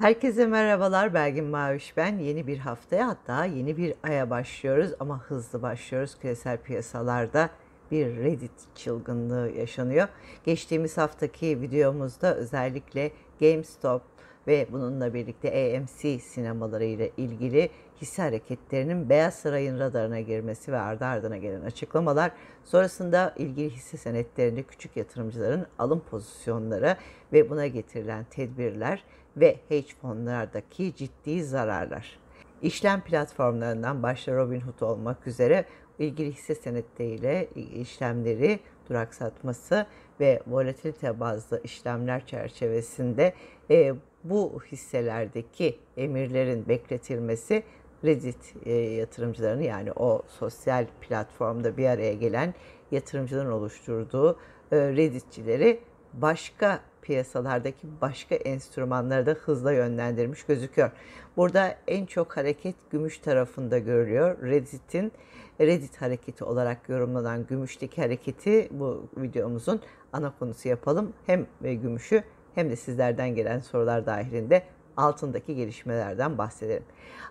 Herkese merhabalar. Belgin Maviş ben. Yeni bir haftaya hatta yeni bir aya başlıyoruz ama hızlı başlıyoruz. Küresel piyasalarda bir Reddit çılgınlığı yaşanıyor. Geçtiğimiz haftaki videomuzda özellikle GameStop ve bununla birlikte AMC sinemaları ile ilgili hisse hareketlerinin Beyaz Saray'ın radarına girmesi ve ardı ardına gelen açıklamalar sonrasında ilgili hisse senetlerinde küçük yatırımcıların alım pozisyonları ve buna getirilen tedbirler ve hedge fonlardaki ciddi zararlar. İşlem platformlarından başta Robinhood olmak üzere ilgili hisse senetleriyle işlemleri duraksatması ve volatilite bazlı işlemler çerçevesinde e, bu hisselerdeki emirlerin bekletilmesi Reddit e, yatırımcılarını yani o sosyal platformda bir araya gelen yatırımcıların oluşturduğu e, Redditçileri başka piyasalardaki başka enstrümanları da hızla yönlendirmiş gözüküyor. Burada en çok hareket gümüş tarafında görülüyor. Reddit'in Reddit hareketi olarak yorumlanan gümüşteki hareketi bu videomuzun ana konusu yapalım. Hem e, gümüşü hem de sizlerden gelen sorular dahilinde altındaki gelişmelerden bahsedelim.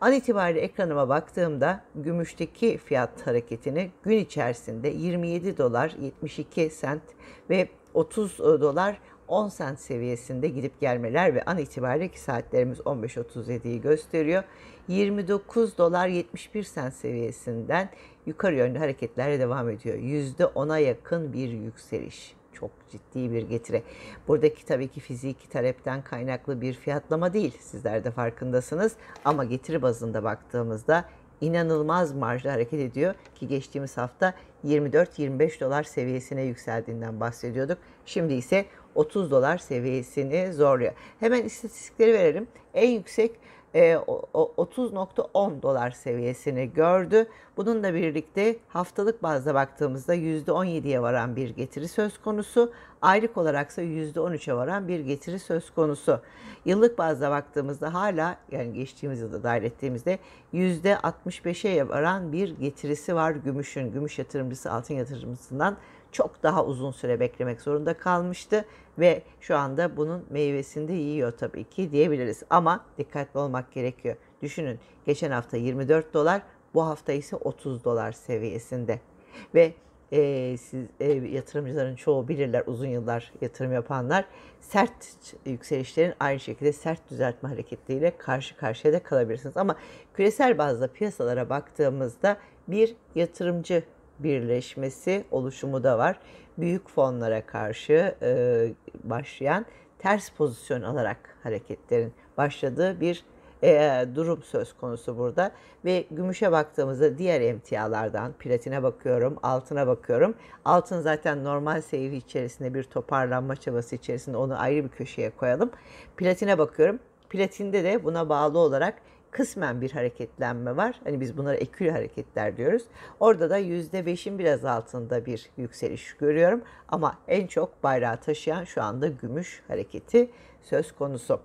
An itibariyle ekranıma baktığımda gümüşteki fiyat hareketini gün içerisinde 27 dolar 72 sent ve 30 e, dolar 10 sent seviyesinde gidip gelmeler ve an itibariyle ki saatlerimiz 15.37'yi gösteriyor. 29 dolar 71 sent seviyesinden yukarı yönlü hareketlerle devam ediyor. %10'a yakın bir yükseliş. Çok ciddi bir getire. Buradaki tabii ki fiziki talepten kaynaklı bir fiyatlama değil. Sizler de farkındasınız. Ama getiri bazında baktığımızda inanılmaz marjda hareket ediyor ki geçtiğimiz hafta 24-25 dolar seviyesine yükseldiğinden bahsediyorduk. Şimdi ise 30 dolar seviyesini zorluyor. Hemen istatistikleri verelim. En yüksek 30.10 e, dolar seviyesini gördü. Bununla birlikte haftalık bazda baktığımızda %17'ye varan bir getiri söz konusu. Aylık olarak olaraksa %13'e varan bir getiri söz konusu. Yıllık bazda baktığımızda hala yani geçtiğimiz yılda dahil ettiğimizde %65'e varan bir getirisi var gümüşün. Gümüş yatırımcısı altın yatırımcısından çok daha uzun süre beklemek zorunda kalmıştı ve şu anda bunun meyvesini de yiyor tabii ki diyebiliriz. Ama dikkatli olmak gerekiyor. Düşünün geçen hafta 24 dolar, bu hafta ise 30 dolar seviyesinde. Ve e, siz e, yatırımcıların çoğu bilirler uzun yıllar yatırım yapanlar sert yükselişlerin aynı şekilde sert düzeltme hareketleriyle karşı karşıya da kalabilirsiniz. Ama küresel bazda piyasalara baktığımızda bir yatırımcı birleşmesi oluşumu da var. Büyük fonlara karşı e, başlayan ters pozisyon alarak hareketlerin başladığı bir e, durum söz konusu burada ve gümüşe baktığımızda diğer emtialardan platine bakıyorum, altına bakıyorum. Altın zaten normal seyri içerisinde bir toparlanma çabası içerisinde onu ayrı bir köşeye koyalım. Platine bakıyorum. Platinde de buna bağlı olarak kısmen bir hareketlenme var. Hani biz bunlara ekül hareketler diyoruz. Orada da %5'in biraz altında bir yükseliş görüyorum. Ama en çok bayrağı taşıyan şu anda gümüş hareketi söz konusu.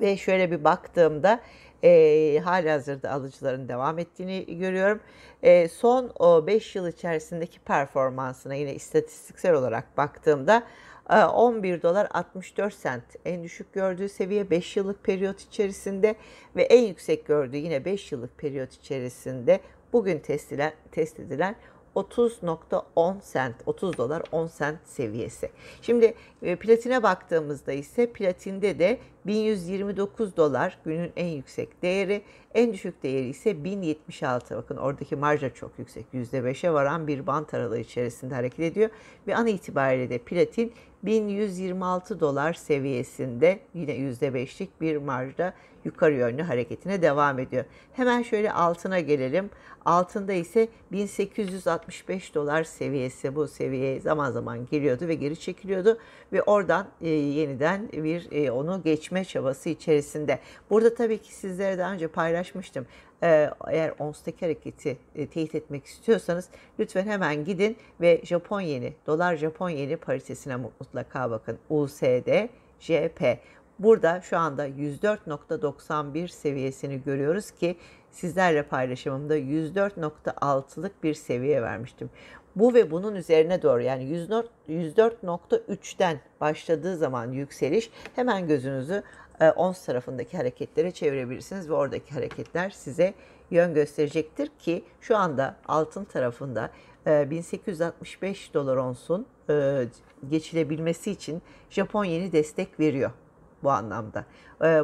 Ve şöyle bir baktığımda e, hali hazırda alıcıların devam ettiğini görüyorum. E, son o 5 yıl içerisindeki performansına yine istatistiksel olarak baktığımda 11 ee, dolar 64 sent en düşük gördüğü seviye 5 yıllık periyot içerisinde ve en yüksek gördüğü yine 5 yıllık periyot içerisinde bugün test edilen, test edilen 30.10 sent 30 dolar 10 sent seviyesi. Şimdi e, platine baktığımızda ise platinde de 1129 dolar günün en yüksek değeri. En düşük değeri ise 1076. Bakın oradaki marja çok yüksek. %5'e varan bir bant aralığı içerisinde hareket ediyor. Ve an itibariyle de platin 1126 dolar seviyesinde yine %5'lik bir marjda yukarı yönlü hareketine devam ediyor. Hemen şöyle altına gelelim. Altında ise 1865 dolar seviyesi bu seviyeye zaman zaman giriyordu ve geri çekiliyordu ve oradan e, yeniden bir e, onu geçme çabası içerisinde. Burada tabii ki sizlere daha önce paylaşmıştım. Ee, eğer onstaki hareketi e, teyit etmek istiyorsanız lütfen hemen gidin ve Japon yeni, dolar Japon yeni paritesine mutlaka bakın. USD, JP. Burada şu anda 104.91 seviyesini görüyoruz ki sizlerle paylaşımımda 104.6'lık bir seviye vermiştim. Bu ve bunun üzerine doğru yani 104.3'ten başladığı zaman yükseliş hemen gözünüzü e, ons tarafındaki hareketlere çevirebilirsiniz ve oradaki hareketler size yön gösterecektir ki şu anda altın tarafında 1865 e, dolar onsun e, geçilebilmesi için Japon yeni destek veriyor bu anlamda.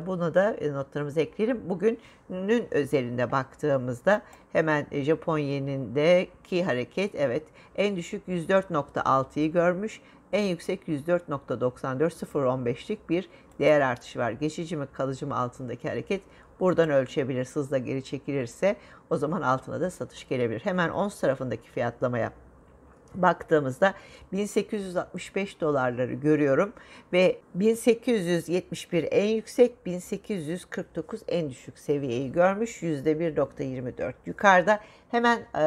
Bunu da notlarımıza ekleyelim. Bugünün özelinde baktığımızda hemen Japon yenindeki hareket evet en düşük 104.6'yı görmüş en yüksek 104.94.015'lik bir değer artışı var. Geçici mi kalıcı mı altındaki hareket buradan ölçebilir. Hızla geri çekilirse o zaman altına da satış gelebilir. Hemen ons tarafındaki fiyatlamaya baktığımızda 1865 dolarları görüyorum ve 1871 en yüksek 1849 en düşük seviyeyi görmüş %1.24 yukarıda hemen e,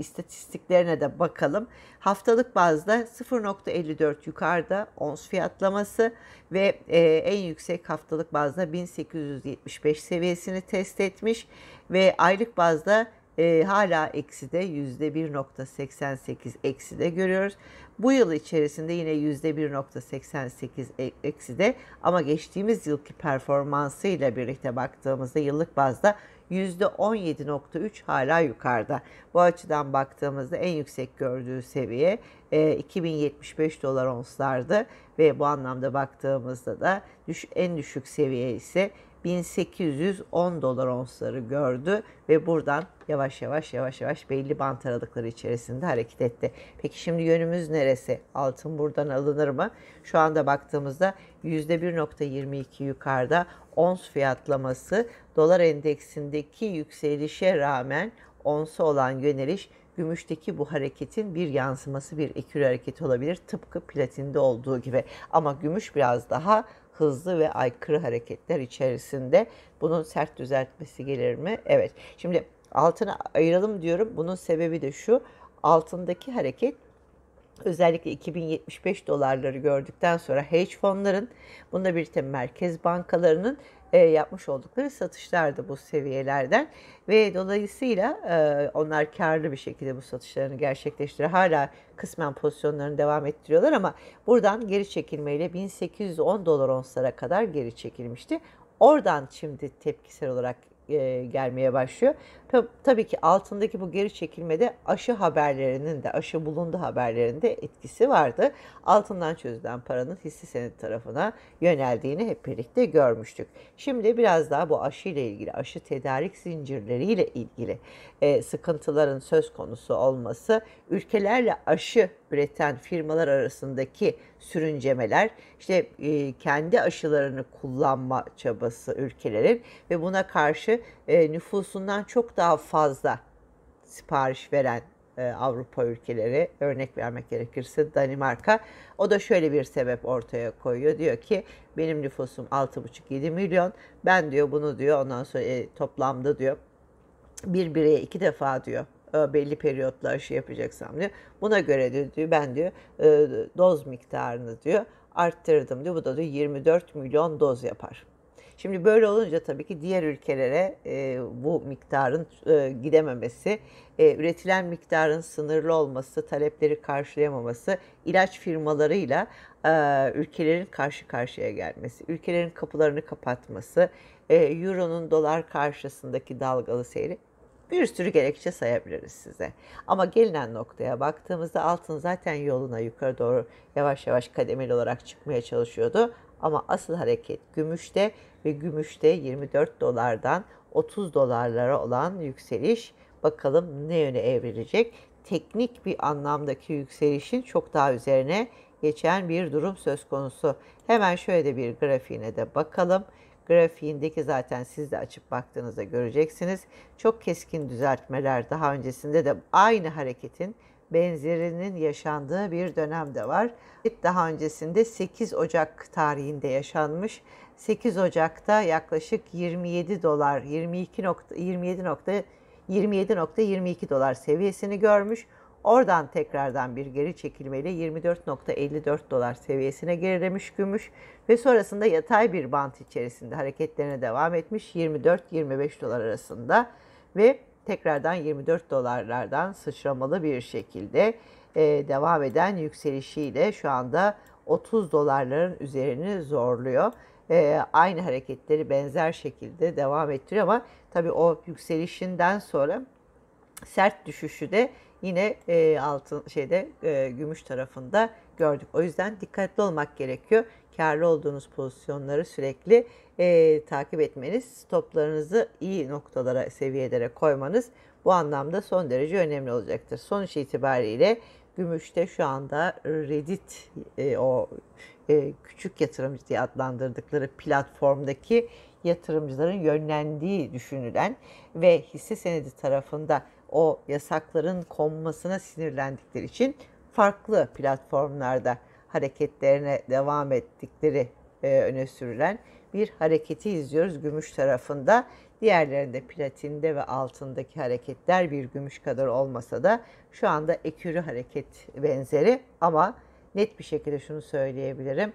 istatistiklerine de bakalım. Haftalık bazda 0.54 yukarıda ons fiyatlaması ve e, en yüksek haftalık bazda 1875 seviyesini test etmiş ve aylık bazda e, hala ekside %1.88 ekside görüyoruz. Bu yıl içerisinde yine yüzde %1.88 e, ekside ama geçtiğimiz yılki performansıyla birlikte baktığımızda yıllık bazda %17.3 hala yukarıda. Bu açıdan baktığımızda en yüksek gördüğü seviye e, 2075 dolar onslardı ve bu anlamda baktığımızda da en düşük seviye ise 1810 dolar onsları gördü ve buradan yavaş yavaş yavaş yavaş belli bant aralıkları içerisinde hareket etti. Peki şimdi yönümüz neresi? Altın buradan alınır mı? Şu anda baktığımızda %1.22 yukarıda ons fiyatlaması dolar endeksindeki yükselişe rağmen onsa olan yöneliş gümüşteki bu hareketin bir yansıması bir ekür hareket olabilir tıpkı platinde olduğu gibi ama gümüş biraz daha hızlı ve aykırı hareketler içerisinde bunun sert düzeltmesi gelir mi? Evet. Şimdi altına ayıralım diyorum. Bunun sebebi de şu. Altındaki hareket Özellikle 2075 dolarları gördükten sonra hedge fonların, bunda bir de merkez bankalarının e, yapmış oldukları satışlardı bu seviyelerden ve dolayısıyla e, onlar karlı bir şekilde bu satışlarını gerçekleştiriyor. Hala kısmen pozisyonlarını devam ettiriyorlar ama buradan geri çekilmeyle 1810 dolar onslara kadar geri çekilmişti. Oradan şimdi tepkisel olarak e, gelmeye başlıyor. Tab- tabii ki altındaki bu geri çekilmede aşı haberlerinin de aşı bulundu haberlerinde etkisi vardı. Altından çözülen paranın hisse senedi tarafına yöneldiğini hep birlikte görmüştük. Şimdi biraz daha bu aşı ile ilgili, aşı tedarik zincirleriyle ilgili e, sıkıntıların söz konusu olması ülkelerle aşı üreten firmalar arasındaki sürüncemeler, işte e, kendi aşılarını kullanma çabası ülkelerin ve buna karşı e, nüfusundan çok daha fazla sipariş veren e, Avrupa ülkeleri örnek vermek gerekirse Danimarka o da şöyle bir sebep ortaya koyuyor. Diyor ki benim nüfusum 6,5-7 milyon. Ben diyor bunu diyor ondan sonra e, toplamda diyor bir bireye iki defa diyor e, belli periyotlar şey yapacaksam diyor. Buna göre diyor, ben diyor e, doz miktarını diyor arttırdım diyor. Bu da diyor 24 milyon doz yapar. Şimdi böyle olunca tabii ki diğer ülkelere e, bu miktarın e, gidememesi, e, üretilen miktarın sınırlı olması, talepleri karşılayamaması, ilaç firmalarıyla e, ülkelerin karşı karşıya gelmesi, ülkelerin kapılarını kapatması, e, euronun dolar karşısındaki dalgalı seyri bir sürü gerekçe sayabiliriz size. Ama gelinen noktaya baktığımızda altın zaten yoluna yukarı doğru yavaş yavaş kademeli olarak çıkmaya çalışıyordu. Ama asıl hareket gümüşte ve gümüşte 24 dolardan 30 dolarlara olan yükseliş bakalım ne yöne evrilecek. Teknik bir anlamdaki yükselişin çok daha üzerine geçen bir durum söz konusu. Hemen şöyle de bir grafiğine de bakalım grafiğindeki zaten siz de açıp baktığınızda göreceksiniz. Çok keskin düzeltmeler daha öncesinde de aynı hareketin benzerinin yaşandığı bir dönem de var. Daha öncesinde 8 Ocak tarihinde yaşanmış. 8 Ocak'ta yaklaşık 27 dolar 22 nokta, 27 nokta 27.22 dolar seviyesini görmüş. Oradan tekrardan bir geri çekilmeyle 24.54 dolar seviyesine gerilemiş gümüş ve sonrasında yatay bir bant içerisinde hareketlerine devam etmiş 24-25 dolar arasında ve tekrardan 24 dolarlardan sıçramalı bir şekilde e, devam eden yükselişiyle şu anda 30 dolarların üzerini zorluyor. E, aynı hareketleri benzer şekilde devam ettiriyor ama tabii o yükselişinden sonra sert düşüşü de yine e, altın şeyde e, gümüş tarafında gördük. O yüzden dikkatli olmak gerekiyor. Karlı olduğunuz pozisyonları sürekli e, takip etmeniz, stoplarınızı iyi noktalara, seviyelere koymanız bu anlamda son derece önemli olacaktır. Sonuç itibariyle gümüşte şu anda Reddit e, o e, küçük yatırımcı diye adlandırdıkları platformdaki yatırımcıların yönlendiği düşünülen ve hisse senedi tarafında o yasakların konmasına sinirlendikleri için farklı platformlarda hareketlerine devam ettikleri e, öne sürülen bir hareketi izliyoruz. Gümüş tarafında diğerlerinde platinde ve altındaki hareketler bir gümüş kadar olmasa da şu anda ekürü hareket benzeri ama net bir şekilde şunu söyleyebilirim.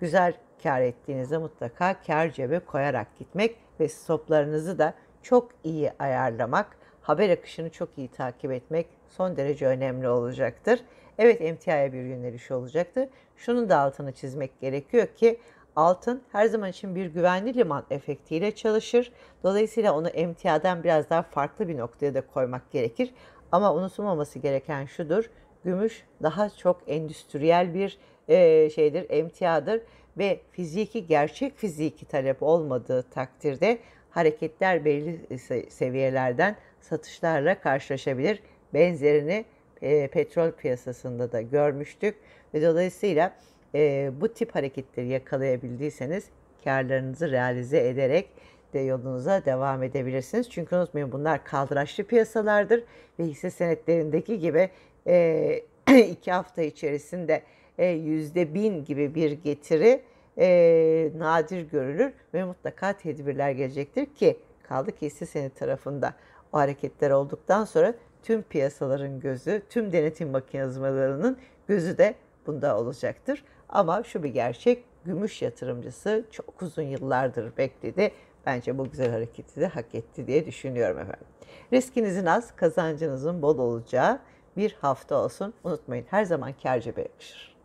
Güzel kar ettiğinizde mutlaka kar cebe koyarak gitmek ve stoplarınızı da çok iyi ayarlamak haber akışını çok iyi takip etmek son derece önemli olacaktır. Evet emtiaya bir yöneliş olacaktır. Şunun da altını çizmek gerekiyor ki altın her zaman için bir güvenli liman efektiyle çalışır. Dolayısıyla onu emtiadan biraz daha farklı bir noktaya da koymak gerekir. Ama unutulmaması gereken şudur. Gümüş daha çok endüstriyel bir e, şeydir, emtiadır ve fiziki gerçek fiziki talep olmadığı takdirde hareketler belli e, seviyelerden satışlarla karşılaşabilir. Benzerini e, petrol piyasasında da görmüştük ve dolayısıyla e, bu tip hareketleri yakalayabildiyseniz karlarınızı realize ederek de yolunuza devam edebilirsiniz. Çünkü unutmayın bunlar kaldıraçlı piyasalardır ve hisse senetlerindeki gibi iki hafta içerisinde yüzde bin gibi bir getiri e, nadir görülür ve mutlaka tedbirler gelecektir ki kaldı ki hisse senedi tarafında o hareketler olduktan sonra tüm piyasaların gözü, tüm denetim mekanizmalarının gözü de bunda olacaktır. Ama şu bir gerçek, gümüş yatırımcısı çok uzun yıllardır bekledi. Bence bu güzel hareketi de hak etti diye düşünüyorum efendim. Riskinizin az, kazancınızın bol olacağı bir hafta olsun. Unutmayın her zaman kârcebe yakışır.